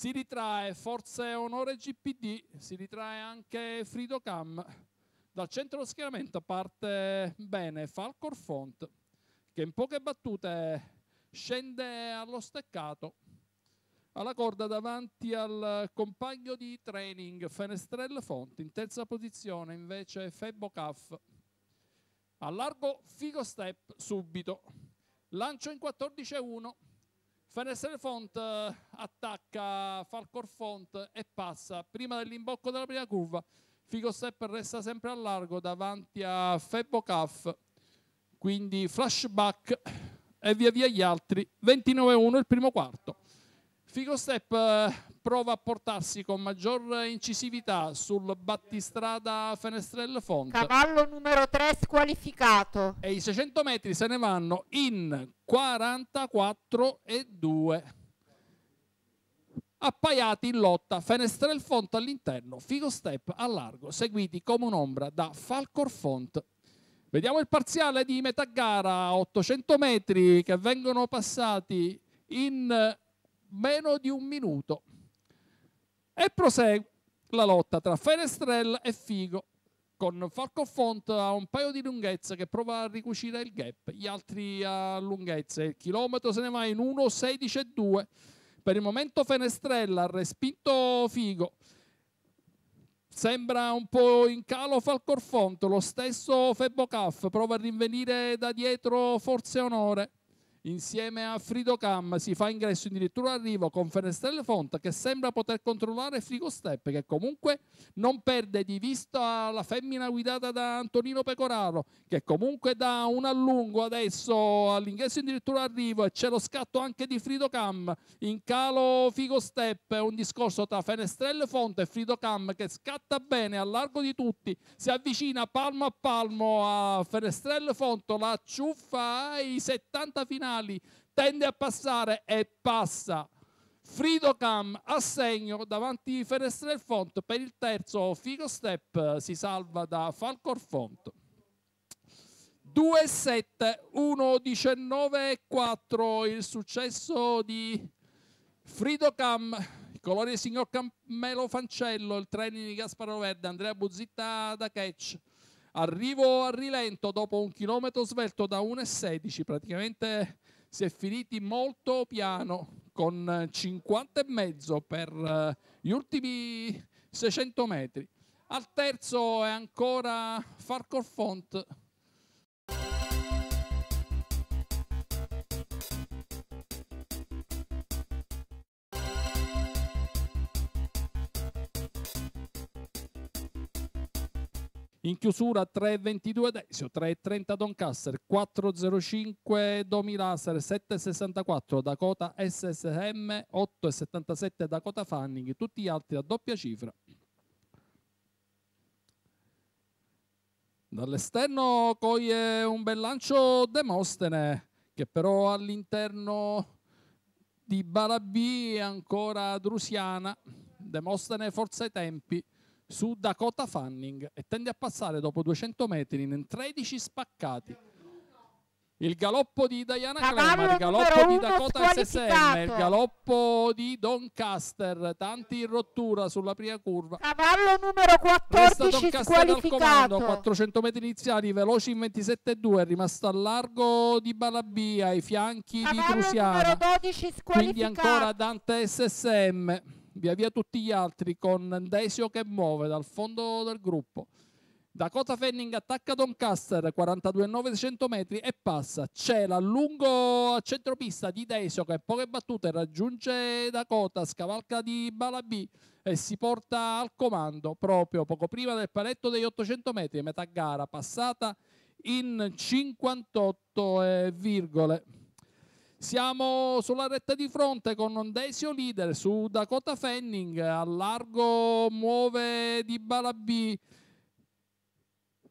Si ritrae forse Onore GPD, si ritrae anche Frido Cam. Dal centro dello schieramento parte bene Falcor Font, che in poche battute scende allo steccato alla corda davanti al compagno di training Fenestrel Font, in terza posizione invece Febbo Caff. Allargo Figo Step subito, lancio in 14-1. Finestrelle Font eh, attacca Falcor Font e passa prima dell'imbocco della prima curva. Figo Step resta sempre a largo davanti a Febbo Caff. Quindi flashback e via via gli altri. 29-1 il primo quarto. Figo Step eh, prova a portarsi con maggior incisività sul battistrada Fenestrelle Font. Cavallo numero 3 squalificato. E i 600 metri se ne vanno in 44 e 2. Appaiati in lotta, Fenestrelle Font all'interno, Figo Step a largo, seguiti come un'ombra da Falcor Font Vediamo il parziale di metà gara, 800 metri che vengono passati in meno di un minuto. E prosegue la lotta tra Fenestrella e Figo, con Falco Font a un paio di lunghezze che prova a ricucire il gap, gli altri a lunghezze. Il chilometro se ne va in e 2. Per il momento Fenestrella ha respinto Figo. Sembra un po' in calo Falco Font, lo stesso Febbo Caff prova a rinvenire da dietro forse Onore. Insieme a Frido Cam si fa ingresso in dirittura arrivo con Fenestrelle Fonta che sembra poter controllare Frigo Step che comunque non perde di vista la femmina guidata da Antonino Pecoraro che comunque dà un allungo adesso all'ingresso in dirittura arrivo e c'è lo scatto anche di Frido Cam in calo Frigo Step un discorso tra Fenestrelle Fonta e Frido Cam che scatta bene a largo di tutti si avvicina palmo a palmo a Fenestrelle Fonta la ciuffa ai 70 finali finali, tende a passare e passa. Frido Cam a segno davanti ai Ferestre del Font per il terzo Figo Step si salva da Falcor Font 2 7 1 19 4 il successo di Frido Cam. colore di signor Cammelo Fancello il training di Gasparo Verde Andrea Buzzitta da catch Arrivo a rilento dopo un chilometro svelto da 1,16, praticamente si è finiti molto piano con 50,5 per eh, gli ultimi 600 metri. Al terzo è ancora Farcor Font In chiusura 3,22 Desio, 3,30 Doncaster, 4,05 Domilaser, 7,64 Dakota SSM, 8,77 Dakota Fanning, tutti gli altri a doppia cifra. Dall'esterno coglie un bel lancio Demostene, che però all'interno di Barabì ancora Drusiana. Demostene forza ai tempi su Dakota Fanning e tende a passare dopo 200 metri in 13 spaccati. Il galoppo di Diana Clemmer, il galoppo di Dakota SSM, il galoppo di Don Caster, tanti in rottura sulla prima curva. Cavallo numero 14 squalificato. Comando, 400 metri iniziali, veloci in 27,2, è rimasto al largo di Balabia, ai fianchi Cavallo di Crusiana. Cavallo numero 12 squalificato. Quindi ancora Dante SSM via via tutti gli altri con Desio che muove dal fondo del gruppo. Dakota Fenning attacca Doncaster 42-9 metri e passa. Cela lungo a centropista di Desio che in poche battute raggiunge Dakota, scavalca di Balabì e si porta al comando proprio poco prima del paletto degli 800 metri, metà gara passata in 58, eh, siamo sulla retta di fronte con Desio leader su Dakota Fanning, al largo muove di Balabì.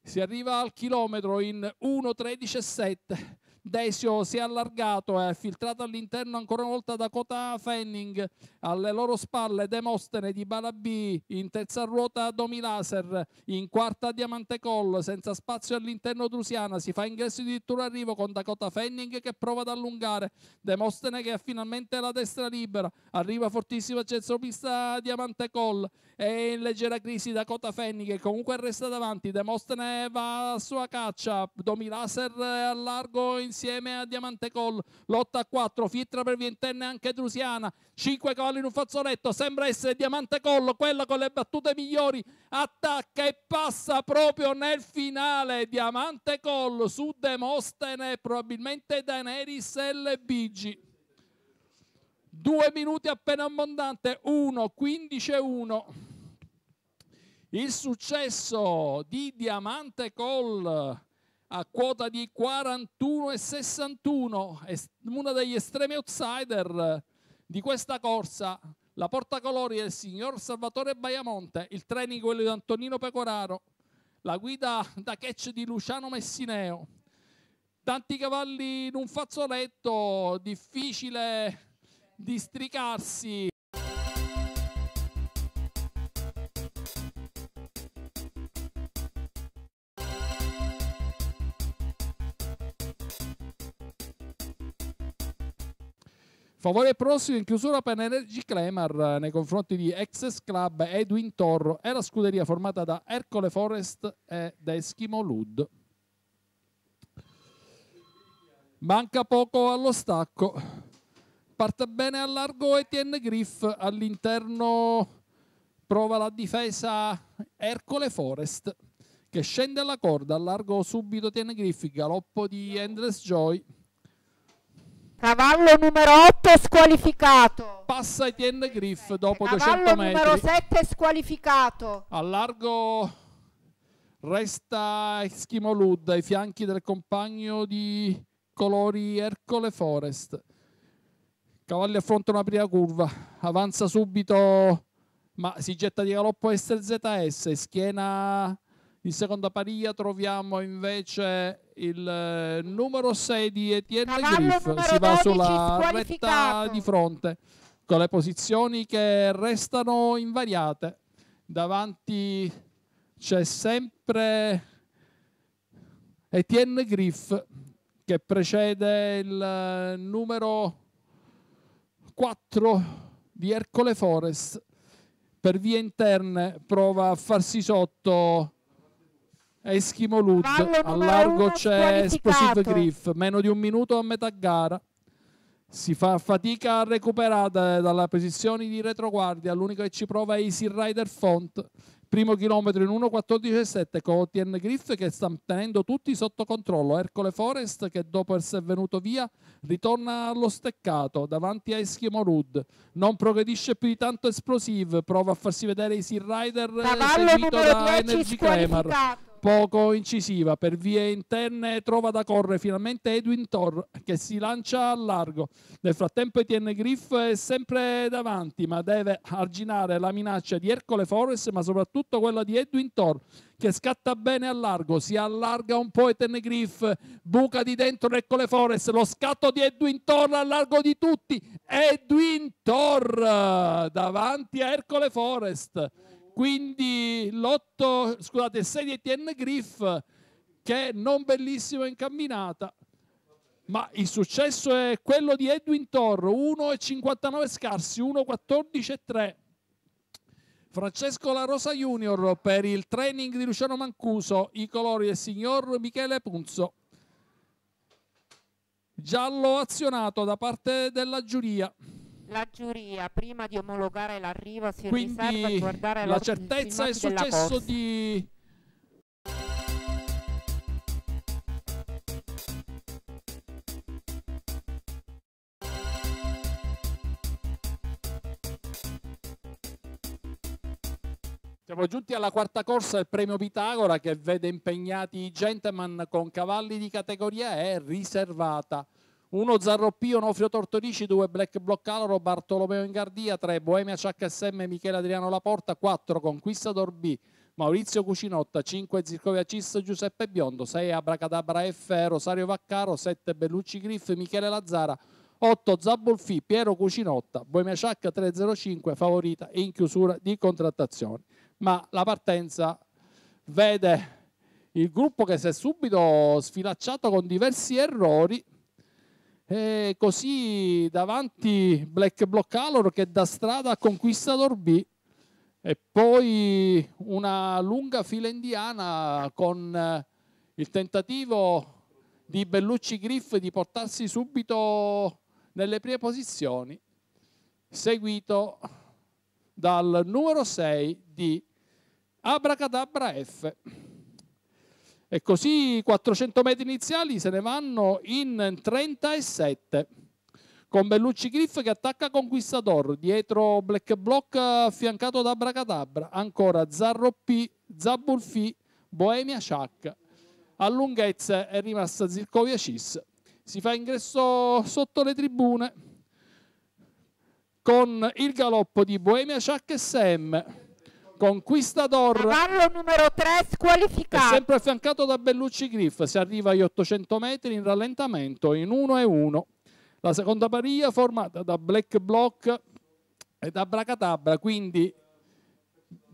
Si arriva al chilometro in 1.13.7. Desio si è allargato e filtrato all'interno ancora una volta da Cota Fenning Alle loro spalle Demostene di Balabì, in terza ruota Domi Laser in quarta Diamante Call, senza spazio all'interno Drusiana. Si fa ingresso addirittura arrivo con Dakota Fenning che prova ad allungare. Demostene che ha finalmente la destra libera. Arriva fortissima centropista Diamante Call è in leggera crisi Dakota Fanny che comunque resta davanti Demostene va a sua caccia Domi Laser a largo insieme a Diamante Call lotta a 4 filtra per ventenne anche Drusiana 5 colli in un fazzoletto sembra essere Diamante Collo quella con le battute migliori attacca e passa proprio nel finale Diamante Collo su Demostene probabilmente Daenerys e le Bigi due minuti appena abbondante 1 15 1 il successo di Diamante Call a quota di 41,61 uno degli estremi outsider di questa corsa. La portacolori del signor Salvatore Baiamonte, il training quello di Antonino Pecoraro, la guida da catch di Luciano Messineo. Tanti cavalli in un fazzoletto, difficile districarsi. Favore prossimo in chiusura per Energy Clemar eh, nei confronti di Excess Club Edwin Torro e la scuderia formata da Ercole Forest e da Eschimo Lud. Manca poco allo stacco. Parte bene al largo Etienne Griff all'interno prova la difesa Ercole Forest che scende alla corda allargo subito Tiene Griff galoppo di Endless Joy Cavallo numero 8 squalificato. Passa Etienne Griff dopo Cavallo 200 metri. Cavallo numero 7 squalificato. Al largo resta Eskimo Lud ai fianchi del compagno di colori Ercole Forest. Cavalli affronta una prima curva, avanza subito ma si getta di galoppo Ester ZS, schiena in seconda pariglia, troviamo invece il eh, numero 6 di Etienne Griff si va sulla retta di fronte con le posizioni che restano invariate davanti c'è sempre Etienne Griff che precede il eh, numero 4 di Ercole Forest per vie interne prova a farsi sotto Eschimo Lud, a largo c'è Esplosive Griff, meno di un minuto a metà gara. Si fa fatica a recuperare dalla posizione di retroguardia, l'unico che ci prova è Easy Rider Font. Primo chilometro in 1.14.7 con Otien Griff che sta tenendo tutti sotto controllo. Ercole Forest che dopo essere venuto via ritorna allo steccato davanti a Eschimo Lud Non progredisce più di tanto esplosive, prova a farsi vedere Easy Rider Cavallo seguito da Energy Cremar poco incisiva. Per vie interne trova da correre finalmente Edwin Thor che si lancia al largo. Nel frattempo Etienne Griff è sempre davanti ma deve arginare la minaccia di Ercole Forest ma soprattutto quella di Edwin Thor che scatta bene al largo, si allarga un po' Etienne Griff, buca di dentro Ercole Forest, lo scatto di Edwin Thor al largo di tutti, Edwin Thor davanti a Ercole Forest quindi l'otto, scusate, il 6 di Etienne Griff, che è non bellissimo in camminata, ma il successo è quello di Edwin Torro, 1,59 scarsi, 1,14,3. Francesco La Rosa Junior per il training di Luciano Mancuso, i colori del signor Michele Punzo. Giallo azionato da parte della giuria la giuria prima di omologare l'arrivo si Quindi riserva a guardare la certezza è successo di Siamo giunti alla quarta corsa del premio Pitagora che vede impegnati i gentleman con cavalli di categoria E riservata. 1 Zarroppio, Nofrio Tortorici, 2 Black Block Bartolomeo Ingardia, 3 Boemia CHSM, Michele Adriano Laporta, 4 Conquistador B, Maurizio Cucinotta, 5 Zircovia Cis, Giuseppe Biondo, 6 Abracadabra F, Rosario Vaccaro, 7 Bellucci Griff, Michele Lazzara, 8 Zabolfi, Piero Cucinotta, Boemia Ciacca 305 favorita in chiusura di contrattazione. Ma la partenza vede il gruppo che si è subito sfilacciato con diversi errori e così davanti Black Block Color che da strada Conquistador B e poi una lunga fila indiana con eh, il tentativo di Bellucci Griff di portarsi subito nelle prime posizioni seguito dal numero 6 di Abracadabra F. E così i 400 metri iniziali se ne vanno in 37 con Bellucci Griff che attacca Conquistador, dietro Black Block affiancato da Bracadabra, ancora Zarro P, Zabulfi, Bohemia Sciac. A lunghezza è rimasta Zircovia Cis. Si fa ingresso sotto le tribune con il galoppo di Bohemia Sciac e Sam Conquistador. Cavallo numero 3 squalificato. È sempre affiancato da Bellucci Griff. Si arriva agli 800 metri in rallentamento in 1-1. e La seconda paria formata da Black Block e da Bracatabra. Quindi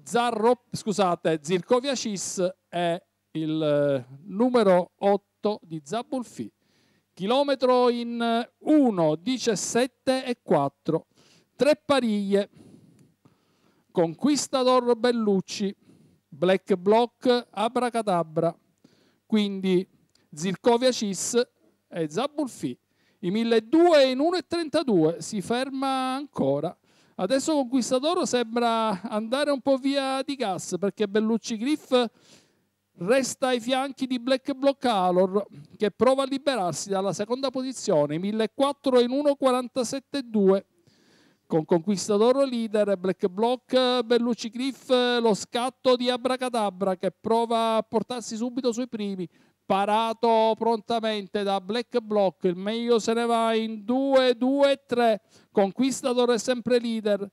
Zarro, scusate, Zircovia Cis è il eh, numero 8 di Zabulfi. Chilometro in 1, 17 e 4. Tre pariglie. Conquistador Bellucci, Black Block Abracadabra, quindi Zircovia Cis e Zabulfi. I 1.200 in 1.32 si ferma ancora. Adesso Conquistador sembra andare un po' via di gas perché Bellucci Griff resta ai fianchi di Black Block Alor che prova a liberarsi dalla seconda posizione, I 1.400 in 1.47.2 con Conquistador leader, Black Block, Bellucci Griff, lo scatto di Abracadabra che prova a portarsi subito sui primi, parato prontamente da Black Block, il meglio se ne va in 2, 2, 3, Conquistador è sempre leader,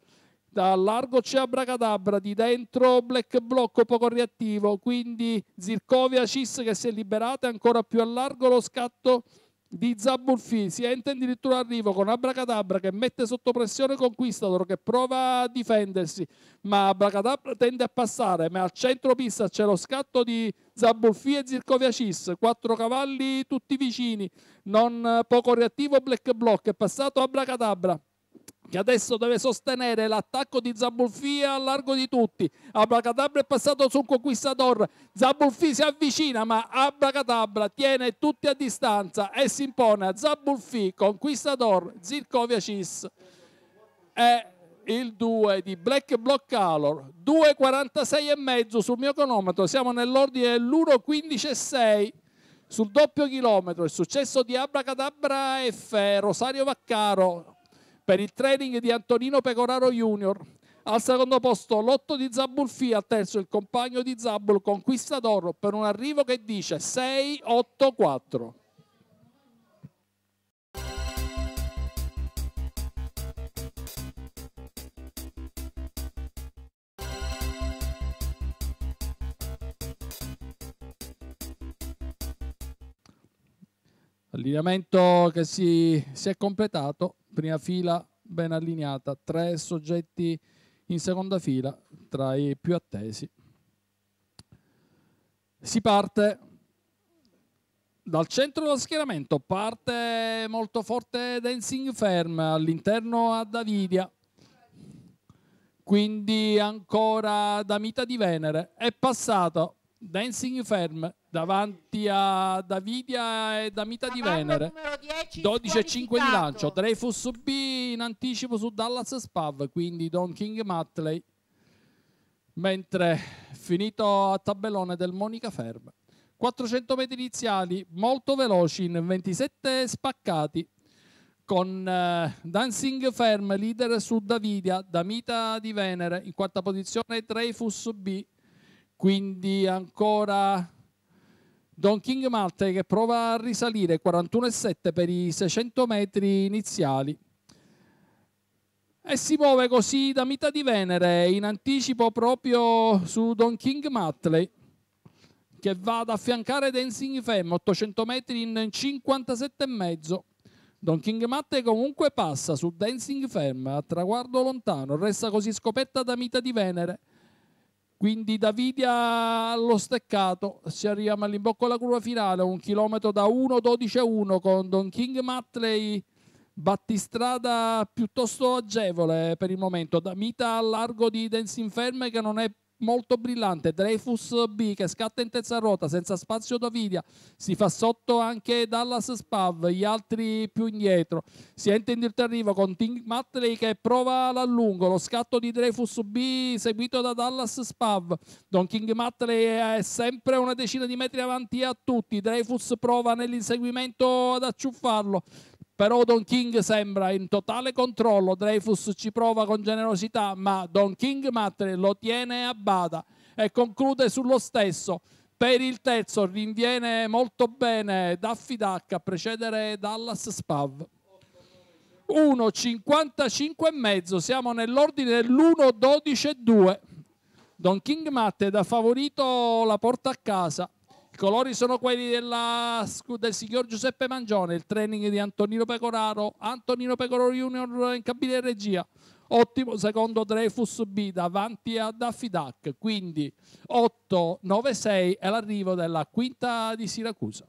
da largo c'è Abracadabra, di dentro Black Block poco reattivo, quindi Zircovia Cis che si è liberata, ancora più a largo lo scatto di di Zabulfi si entra addirittura arrivo con Abracadabra che mette sotto pressione Conquistador che prova a difendersi ma Abracadabra tende a passare ma al centro pista c'è lo scatto di Zabulfi e Zircoviacis quattro cavalli tutti vicini non poco reattivo Black Block è passato Abracadabra che adesso deve sostenere l'attacco di Zabulfi a largo di tutti. Abracadabra è passato su un conquistador, Zabulfi si avvicina ma Abracadabra tiene tutti a distanza e si impone a Zabulfi, conquistador, Zircovia Cis e il 2 di Black Block Color 2,46 e mezzo sul mio cronometro siamo nell'ordine dell'1,15 e 6. sul doppio chilometro il successo di Abracadabra F Rosario Vaccaro per il trading di Antonino Pecoraro Junior. Al secondo posto l'otto di Zabulfi, al terzo il compagno di Zabul conquista d'oro per un arrivo che dice 6-8-4. Allineamento che si, si è completato prima fila ben allineata, tre soggetti in seconda fila tra i più attesi. Si parte dal centro dello schieramento, parte molto forte Dancing Firm all'interno a Davidia, quindi ancora da Mita di Venere, è passato Dancing Firm davanti a Davidia e Damita di Venere 12 e 5 di lancio Dreyfus B in anticipo su Dallas Spav quindi Don King Matley mentre finito a tabellone del Monica Firm 400 metri iniziali molto veloci in 27 spaccati con eh, Dancing Firm leader su Davidia Damita di Venere in quarta posizione Dreyfus B quindi ancora Don King Malte che prova a risalire 41,7 per i 600 metri iniziali e si muove così da metà di Venere in anticipo proprio su Don King Matley che va ad affiancare Dancing Femme 800 metri in 57,5 Don King Matte comunque passa su Dancing Femme a traguardo lontano resta così scoperta da Mita di Venere quindi Davidia allo steccato, si arriva all'imbocco alla curva finale, un chilometro da 1.12.1 con Don King Matley, battistrada piuttosto agevole per il momento, da mita al largo di Dancing Ferme che non è molto brillante, Dreyfus B che scatta in terza ruota senza spazio Davidia, si fa sotto anche Dallas Spav, gli altri più indietro, si entra in diritto arrivo con Tim Matley che prova l'allungo, lo scatto di Dreyfus B seguito da Dallas Spav, Don King Matley è sempre una decina di metri avanti a tutti, Dreyfus prova nell'inseguimento ad acciuffarlo, però Don King sembra in totale controllo, Dreyfus ci prova con generosità, ma Don King Matre lo tiene a bada e conclude sullo stesso. Per il terzo rinviene molto bene Daffy Duck a precedere Dallas Spav. 1,55,5, siamo nell'ordine 2. Don King Matte da favorito la porta a casa colori sono quelli della, del signor Giuseppe Mangione, il training di Antonino Pecoraro, Antonino Pecoraro Junior in cabina di regia. Ottimo secondo Dreyfus B davanti ad Affidac, quindi 8-9-6 è l'arrivo della quinta di Siracusa.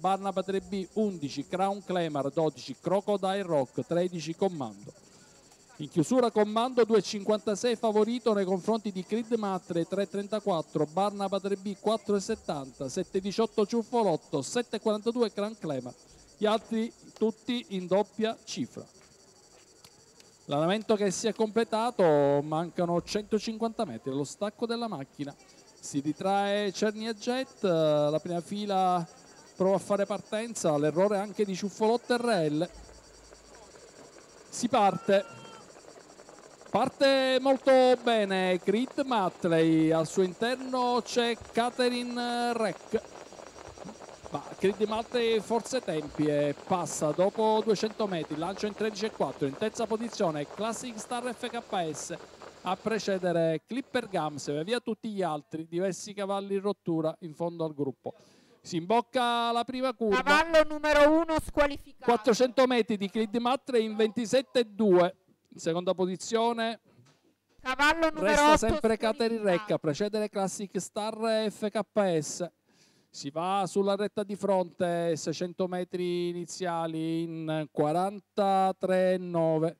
Barnaba 3B 11, Crown Clemar 12, Crocodile Rock 13, Commando. In chiusura Commando 2,56 favorito nei confronti di Creed Matre 3,34, Barnaba 3B 4,70, 7,18 Ciuffolotto, 7,42 Crown Clemar. Gli altri tutti in doppia cifra. L'allenamento che si è completato, mancano 150 metri, lo stacco della macchina. Si ritrae Cernia Jet, eh, la prima fila prova a fare partenza, l'errore anche di Ciuffolotto RL Si parte, parte molto bene Creed Matley, al suo interno c'è Catherine Reck. Ma Creed Matley forse tempi e passa dopo 200 metri, lancio in 13,4, in terza posizione Classic Star FKS a precedere Clipper Gams, via tutti gli altri, diversi cavalli in rottura in fondo al gruppo si imbocca la prima curva. Cavallo numero 1 squalificato. 400 metri di Creed Matre in 27,2. In seconda posizione Cavallo numero resta sempre Cateri Recca, precedere Classic Star FKS. Si va sulla retta di fronte, 600 metri iniziali in 43,9.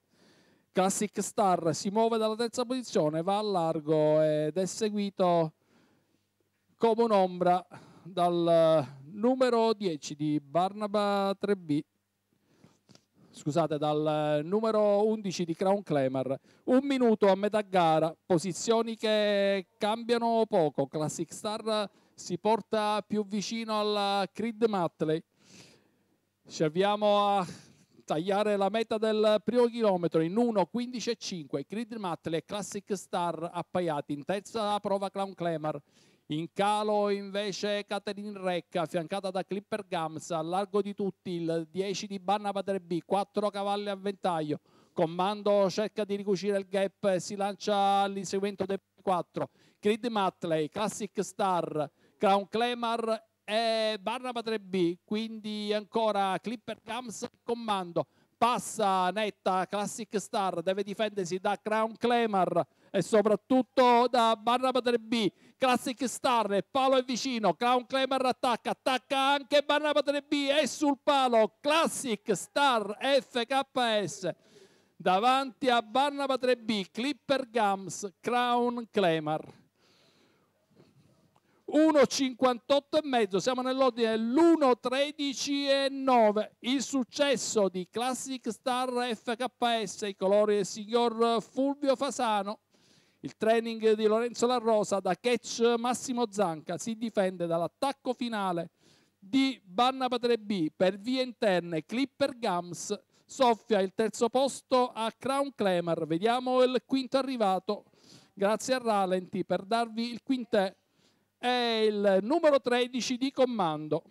Classic Star si muove dalla terza posizione, va a largo ed è seguito come un'ombra dal eh, numero 10 di Barnaba 3B, scusate, dal eh, numero 11 di Crown Clemer. Un minuto a metà gara, posizioni che cambiano poco. Classic Star si porta più vicino alla Creed Matley. Ci avviamo a tagliare la meta del primo chilometro in 1.15.5. Creed Matley e Classic Star appaiati in terza prova Crown Clemer. In calo invece Caterin Recca, affiancata da Clipper Gams, a largo di tutti il 10 di Banna Padre B, 4 cavalli a ventaglio. Comando cerca di ricucire il gap e si lancia all'inseguimento del 4. Creed Matley, Classic Star, Crown Clemar e Barnaba 3B, quindi ancora Clipper Gams comando. Passa netta Classic Star, deve difendersi da Crown Clemar e soprattutto da Barnaba 3B, Classic Star, palo è vicino, Crown Clemer attacca, attacca anche Barnaba 3B, è sul palo, Classic Star FKS. Davanti a Barnaba 3B, Clipper Gums, Crown Clemar. 1,58,5, siamo nell'ordine e 9. Il successo di Classic Star FKS, i colori del signor Fulvio Fasano. Il training di Lorenzo La Rosa da catch Massimo Zanca si difende dall'attacco finale di Banna 3B per vie interne Clipper Gams soffia il terzo posto a Crown Clemer vediamo il quinto arrivato grazie a Ralenti per darvi il quintè è il numero 13 di comando